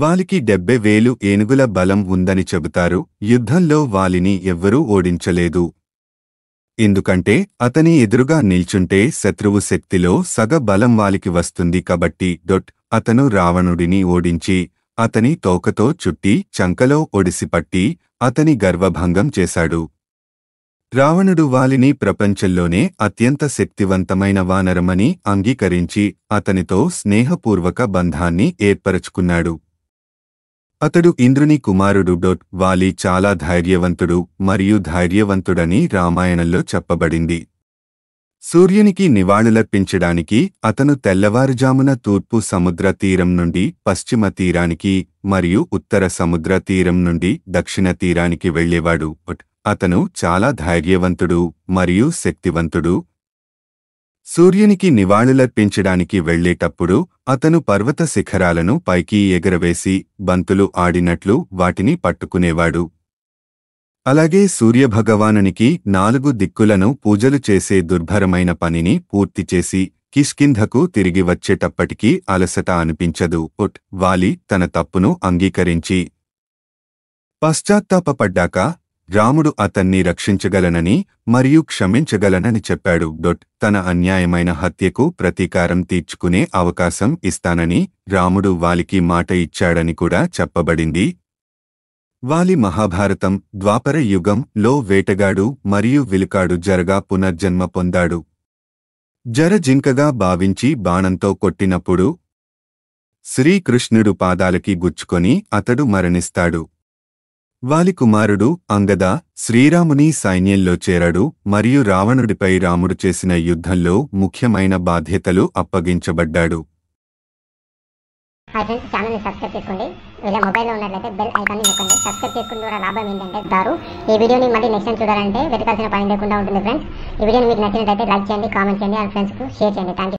వాలికి డెబ్బె వేలు ఏనుగుల బలం ఉందని చెబుతారు యుద్ధంలో వాలిని ఎవ్వరూ ఓడించలేదు ఎందుకంటే అతని ఎదురుగా నిల్చుంటే శత్రువు శక్తిలో సగ బలం వాలికి వస్తుంది కాబట్టి డొట్ అతను రావణుడిని ఓడించి అతని తోకతో చుట్టి చంకలో ఒడిసిపట్టి అతని గర్వభంగం చేశాడు రావణుడు వాలిని ప్రపంచంలోనే అత్యంత శక్తివంతమైన వానరమని అంగీకరించి అతనితో స్నేహపూర్వక బంధాన్ని ఏర్పరచుకున్నాడు అతడు ఇంద్రుని కుమారుడు డొట్ వాలి చాలా ధైర్యవంతుడు మరియు ధైర్యవంతుడని రామాయణంలో చెప్పబడింది సూర్యునికి నివాళులర్పించడానికి అతను తెల్లవారుజామున తూర్పు సముద్ర తీరం నుండి పశ్చిమ తీరానికి మరియు ఉత్తర సముద్ర తీరం నుండి దక్షిణ తీరానికి వెళ్లేవాడు అతను చాలా ధైర్యవంతుడు మరియు శక్తివంతుడు సూర్యునికి నివాళులర్పించడానికి వెళ్లేటప్పుడు అతను పర్వత శిఖరాలను పైకి ఎగరవేసి బంతులు ఆడినట్లు వాటిని పట్టుకునేవాడు అలాగే సూర్యభగవానునికి నాలుగు దిక్కులను పూజలు చేసే దుర్భరమైన పనిని పూర్తి చేసి కిష్కింధకు తిరిగి వచ్చేటప్పటికీ అలసట అనిపించదు ఉట్ వాలి తన తప్పును అంగీకరించి పశ్చాత్తాపడ్డాక రాముడు అతన్ని రక్షించగలనని మరియు క్షమించగలనని చెప్పాడు డొట్ తన అన్యాయమైన హత్యకు ప్రతీకారం తీర్చుకునే అవకాశం ఇస్తానని రాముడు వాలికి మాట ఇచ్చాడని కూడా చెప్పబడింది వాలి మహాభారతం ద్వాపర యుగం లో వేటగాడు మరియు విలుకాడు జరగా పునర్జన్మ పొందాడు జర జింకగా భావించి బాణంతో కొట్టినప్పుడు శ్రీకృష్ణుడు పాదాలకి గుచ్చుకొని అతడు మరణిస్తాడు వాలి కుమారుడు అంగద శ్రీరాముని సైన్యంలో చేరాడు మరియు రావణుడిపై రాముడు చేసిన యుద్ధంలో ముఖ్యమైన బాధ్యతలు అప్పగించబడ్డాడు అయితే ఛానల్ సబ్స్క్రైబ్ చేసుకోండి ఇలా మొబైల్లో ఉన్నట్లయితే బెల్ ఐకాన్ని నొక్కండి సబ్స్క్రైబ్ చేసుకున్న ద్వారా లాభం ఏంటంటే దారు ఈ వీడియోని మళ్ళీ నెక్స్ట్ టైం చూడాలంటే వెతకాల్సిన పని లేకుండా ఉంటుంది ఫ్రెండ్స్ ఈ వీడియోని మీకు లైక్ చేయండి కామెంట్ చేయండి అండ్ ఫ్రెండ్స్కు షేర్ చేయండి థ్యాంక్